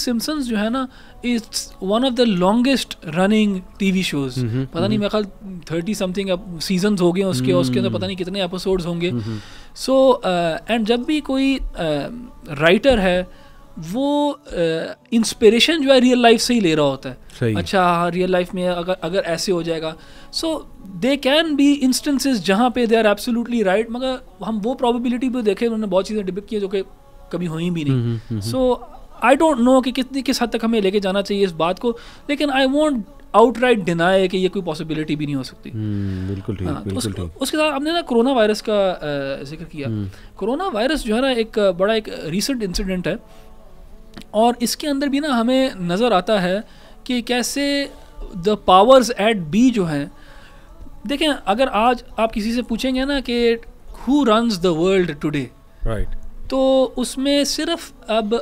Simpson's जो है ना it's one of the longest running TV shows पता नहीं mm-hmm. मेरे ख्याल थर्टी समथिंग सीजन हो गए उसके उसके अंदर mm-hmm. पता नहीं कितने एपिसोड्स होंगे सो mm-hmm. एंड uh, जब भी कोई राइटर uh, है वो इंस्पिरेशन uh, जो है रियल लाइफ से ही ले रहा होता है अच्छा रियल हाँ, लाइफ में अगर अगर ऐसे हो जाएगा so they can be instances जहाँ पे दे आर एब्सोल्युटली राइट मगर हम वो प्रॉबिलिटी भी देखें उन्होंने बहुत चीज़ें डिपिक किए जो कि कभी हुई भी नहीं सो आई डोंट नो कि कितनी किस हद तक हमें लेके जाना चाहिए इस बात को लेकिन I won't outright deny कि ये कोई पॉसिबिलिटी भी नहीं हो सकती हम्म, बिल्कुल ठीक हाँ, बिल्कुल उस, उसके साथ आपने ना कोरोना वायरस का जिक्र किया हम्म। कोरोना वायरस जो है ना एक बड़ा एक रिसेंट इंसिडेंट है और इसके अंदर भी ना हमें नज़र आता है कि कैसे द पावर्स एट बी जो हैं देखें अगर आज आप किसी से पूछेंगे ना कि who runs the world today right तो उसमें सिर्फ अब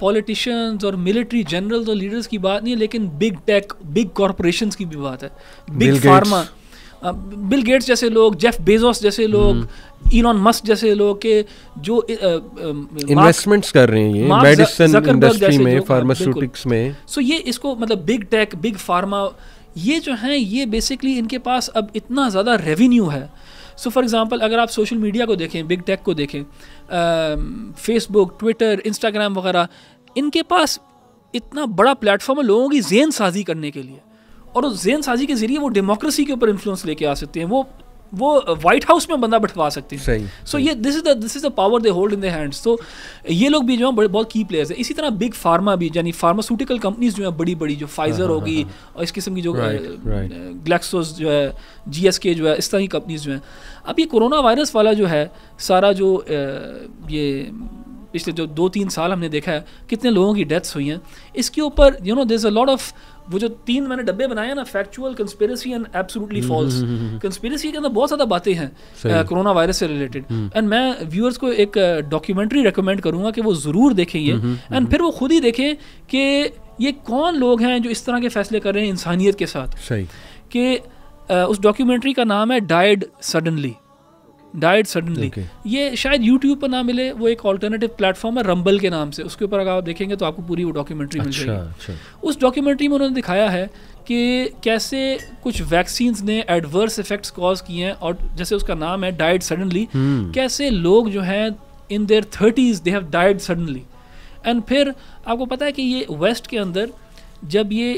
पॉलिटिशियंस और मिलिट्री जनरल्स और लीडर्स की बात नहीं है लेकिन बिग टेक बिग कॉरपोरेशंस की भी बात है बिग फार्मा बिल गेट्स जैसे लोग जेफ बेजोस जैसे hmm. लोग इलॉन मस्क जैसे लोग के जो इन्वेस्टमेंट्स कर रहे हैं ये मेडिसिन इंडस्ट्री में फार्मास्यूटिक्स हाँ, में सो ये इसको मतलब बिग टेक बिग फार्मा ये जो हैं ये बेसिकली इनके पास अब इतना ज़्यादा रेवेन्यू है सो फॉर एग्जांपल अगर आप सोशल मीडिया को देखें बिग टेक को देखें फेसबुक ट्विटर इंस्टाग्राम वगैरह इनके पास इतना बड़ा प्लेटफॉर्म है लोगों की जेन साजी करने के लिए और उस जेन साजी के ज़रिए वो डेमोक्रेसी के ऊपर इन्फ्लुएंस लेके आ सकते हैं वो वो व्हाइट हाउस में बंदा बैठवा सकते हैं सो ये this is the this is the power they hold in the hands तो ये लोग भी जो है बड़े बहुत की प्लेयर्स हैं इसी तरह बिग फार्मा भी यानी फार्मास्यूटिकल कंपनीज जो है बड़ी बड़ी जो फाइजर हाँ, हाँ, होगी हाँ, और इस किस्म की जो ग्लैक्सोस जो है जी एस के जो है इस तरह की कंपनीज जो हैं अब ये कोरोना वायरस वाला जो है सारा जो ये पिछले जो दो तीन साल हमने देखा है कितने लोगों की डेथ्स हुई हैं इसके ऊपर you know this a lot of वो जो तीन मैंने डब्बे बनाए ना factual conspiracy and absolutely false conspiracy के अंदर बहुत ज़्यादा बातें हैं कोरोना वायरस से रिलेटेड एंड हम्म। मैं व्यूअर्स को एक डॉक्यूमेंट्री रिकमेंड करूँगा कि वो ज़रूर देखें ये एंड हम्म, हम्म, फिर वो खुद ही देखें कि ये कौन लोग हैं जो इस तरह के फैसले कर रहे हैं इंसानियत के साथ कि उस डॉक्यूमेंट्री का नाम है डाइड सडनली डाइड सडनली ये शायद यूट्यूब पर ना मिले वो एक ऑल्टरनेटिव प्लेटफॉर्म है रंबल के नाम से उसके ऊपर अगर आप देखेंगे तो आपको पूरी वो डॉक्यूमेंट्री अच्छा, मिल जाएगी अच्छा। उस डॉक्यूमेंट्री में उन्होंने दिखाया है कि कैसे कुछ वैक्सीन ने एडवर्स इफेक्ट्स कॉज किए हैं और जैसे उसका नाम है डाइड सडनली हम्म। कैसे लोग जो हैं in their thirties they have died suddenly and फिर आपको पता है कि ये वेस्ट के अंदर जब ये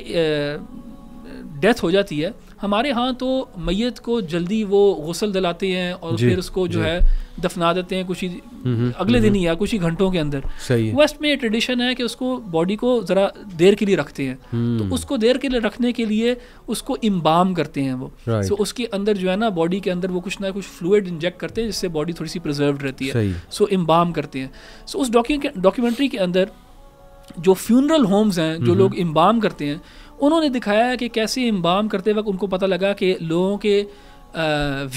डेथ हो जाती है हमारे यहाँ तो मैयत को जल्दी वो गसल दिलाते हैं और फिर उसको जो है दफना देते हैं कुछ ही हम्म, हम्म, अगले हम्म, दिन ही या कुछ ही घंटों के अंदर वेस्ट में ये ट्रेडिशन है कि उसको बॉडी को ज़रा देर के लिए रखते हैं तो उसको देर के लिए रखने के लिए उसको इम्बाम करते हैं वो सो उसके अंदर जो है ना बॉडी के अंदर वो कुछ ना कुछ फ्लूड इंजेक्ट करते हैं जिससे बॉडी थोड़ी सी प्रिजर्व रहती है सो इम्बाम करते हैं सो उस डॉक्यूमेंट्री के अंदर जो फ्यूनरल होम्स हैं जो लोग इम्बाम करते हैं उन्होंने दिखाया कि कैसे इम्बाम करते वक्त उनको पता लगा कि लोगों के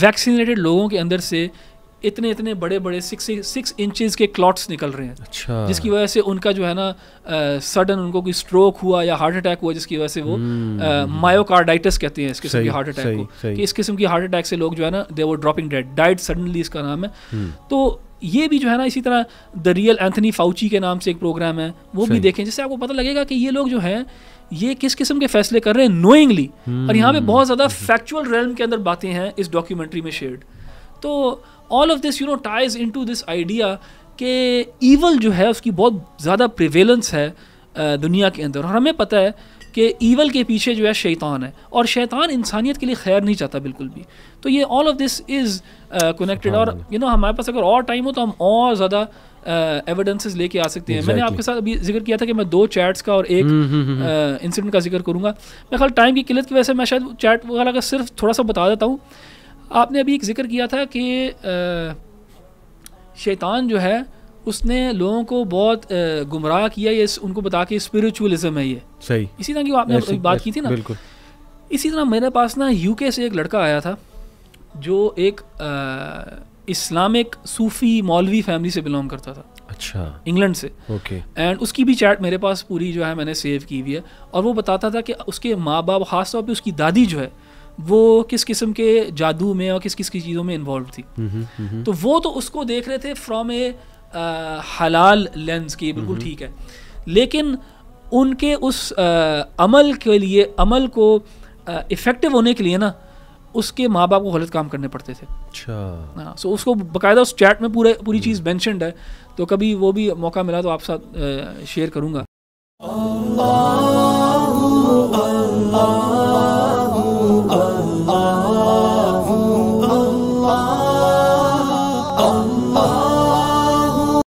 वैक्सीनेटेड लोगों के अंदर से इतने इतने बड़े बड़े सिक्स सिक्स इंचज़ के क्लॉट्स निकल रहे हैं अच्छा जिसकी वजह से उनका जो है ना सडन उनको कोई स्ट्रोक हुआ या हार्ट अटैक हुआ जिसकी वजह से वो मायोकार्डाइटिस हम्म। कहते हैं इस किस्म के हार्ट अटैक को कि इस किस्म की हार्ट अटैक से लोग जो है ना दे वो ड्रॉपिंग डेड डाइट सडनली इसका नाम है हम्म। तो ये भी जो है ना इसी तरह द रियल एंथनी फाउची के नाम से एक प्रोग्राम है वो भी देखें जिससे आपको पता लगेगा कि ये लोग जो हैं ये किस किस्म के फैसले कर रहे हैं नोइंगली और यहाँ पे हम्म। बहुत ज़्यादा फैक्चुअल रेलम के अंदर बातें हैं इस डॉक्यूमेंट्री में शेयर्ड तो all of this you know ties into this idea आइडिया कि ईवल जो है उसकी बहुत ज़्यादा प्रिवेलेंस है दुनिया के अंदर और हमें पता है कि ईवल के पीछे जो है शैतान है और शैतान इंसानियत के लिए खैर नहीं चाहता बिल्कुल भी तो ये all of this is connected और यू हाँ। नो हमारे पास अगर और टाइम हो तो हम और ज़्यादा एविडेंसेस uh, लेके आ सकते हैं exactly. मैंने आपके साथ अभी जिक्र किया था कि मैं दो चैट्स का और एक इंसिडेंट हम्म, हम्म, हम्म, uh, का जिक्र करूँगा मैं ख्याल टाइम की किल्लत की वजह से मैं शायद चैट वगैरह का सिर्फ थोड़ा सा बता देता हूँ आपने अभी एक जिक्र किया था कि uh, शैतान जो है उसने लोगों को बहुत गुमराह किया ये उनको बता के स्पिरिचुअलिज्म है ये सही इसी तरह की आपने ऐसी, बात ऐसी, की थी ना बिल्कुल इसी तरह मेरे पास ना यूके से एक लड़का आया था जो एक इस्लामिक सूफी मौलवी फैमिली से बिलोंग करता था अच्छा इंग्लैंड से ओके एंड उसकी भी चैट मेरे पास पूरी जो है मैंने सेव की हुई है और वो बताता था कि उसके माँ बाप खासतौर पर उसकी दादी जो है वो किस किस्म के जादू में और किस किस की चीज़ों में इन्वॉल्व थी हम्म, हम्म, हम्म। तो वो तो उसको देख रहे थे फ्रॉम ए आ, हलाल लेंस की बिल्कुल ठीक है लेकिन उनके उस आ, अमल के लिए अमल को इफ़ेक्टिव होने के लिए ना उसके माँ बाप को गलत काम करने पड़ते थे अच्छा सो हाँ, उसको बकायदा उस चैट में पूरे पूरी हम्म। चीज़ मैंशनड है तो कभी वो भी मौका मिला तो आप साथ शेयर करूँगा